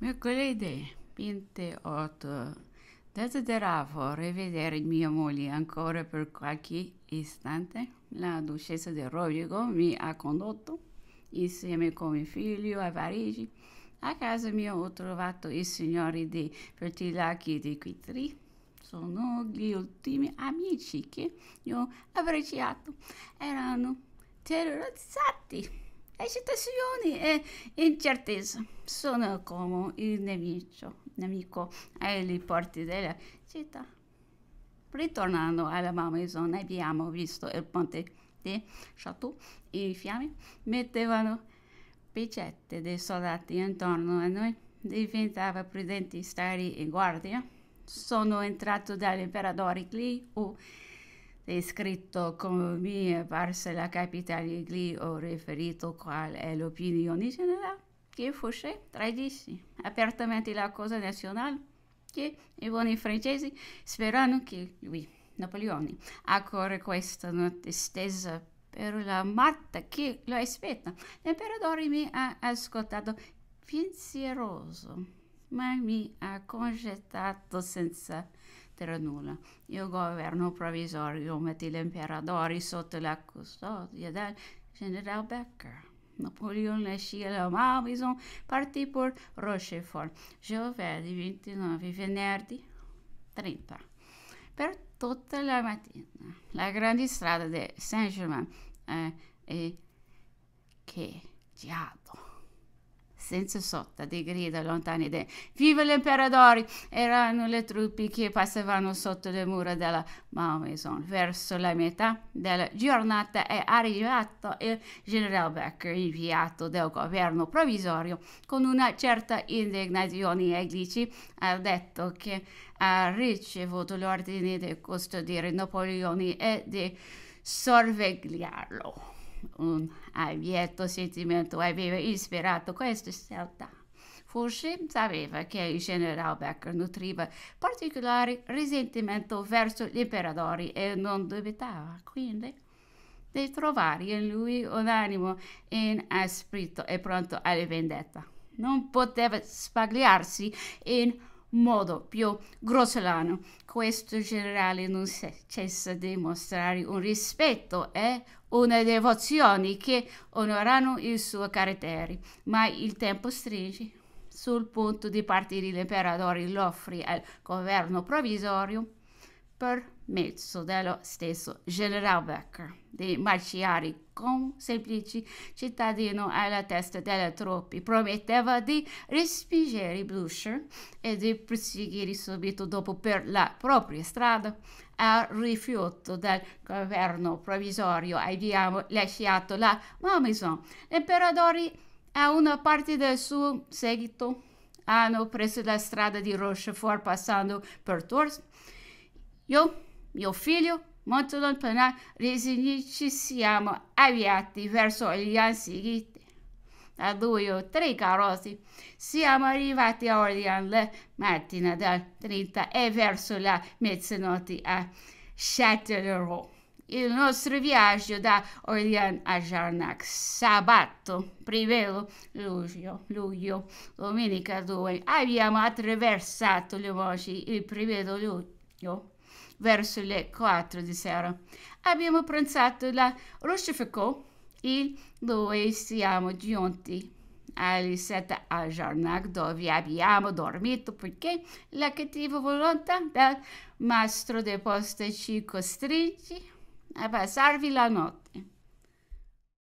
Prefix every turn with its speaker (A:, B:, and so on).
A: Mercoledì 28 Desideravo rivedere mia moglie ancora per qualche istante. La duchessa di Rodrigo mi ha condotto insieme con mio figlio a Parigi. A casa mia ho trovato i signori di Pertilacchi di Quitri. Sono gli ultimi amici che io ho abbracciato. Erano terrorizzati Eccitazione e incertezza sono come il nemico, nemico alle porte della città. Ritornando alla Malmaison abbiamo visto il ponte di Chateau e i fiamme mettevano picette dei soldati intorno a noi. Diventava prudente stare in guardia. Sono entrato dall'imperatore Cli o è scritto come mi è parsa la capitale gli ho riferito qual è l'opinione generale che Fouché tradisce apertamente la cosa nazionale che i buoni francesi sperano che lui, Napoleone, accorre questa notte stesa per la matta che lo aspetta. L'imperatore mi ha ascoltato pensieroso ma mi ha congettato senza dire nulla. Il governo provvisorio mette l'imperatore sotto la custodia del generale Becker. Napoleone uscì alla Malmaison, partì per Rochefort, giovedì 29, venerdì 30. Per tutta la mattina la grande strada di Saint-Germain eh, è che diavolo senza sotta di grida lontane de Viva l'imperatore! Erano le truppe che passavano sotto le mura della Malmaison. Verso la metà della giornata è arrivato il generale Becker, inviato del governo provvisorio, con una certa indignazione e dice ha detto che ha ricevuto l'ordine di custodire Napoleone e di sorvegliarlo un abietto sentimento aveva ispirato questa scelta. Forse sapeva che il generale Becker nutriva particolare risentimento verso gli imperatori e non dubitava quindi di trovare in lui un animo inasprito e pronto alla vendetta. Non poteva spagliarsi in modo più grossolano. Questo generale non cessa di mostrare un rispetto e una devozione che onorano il suo carattere, ma il tempo stringe. Sul punto di partire l'imperatore lo offre al governo provvisorio per mezzo dello stesso general Becker, di marciare con semplici cittadino alla testa delle truppe, prometteva di respingere Blucher e di proseguire subito dopo per la propria strada. A rifiuto del governo provvisorio abbiamo lasciato la Malmaison. L'imperatore e una parte del suo seguito hanno preso la strada di Rochefort passando per Tours. Io mio figlio, molto lontana, ci siamo avviati verso gli anni Da due o tre carrozzi siamo arrivati a Orleans la mattina del 30 e verso la mezzanotte a Châtellerault. Il nostro viaggio da Orleans a Jarnac, sabato, primo luglio, luglio, domenica 2, abbiamo attraversato le voci il primo luglio verso le 4 di sera. Abbiamo pranzato la Rochefoucauld e noi siamo giunti alle 7 a Jarnac dove abbiamo dormito perché la cattiva volontà del mastro di posta ci costringe a passarvi la notte.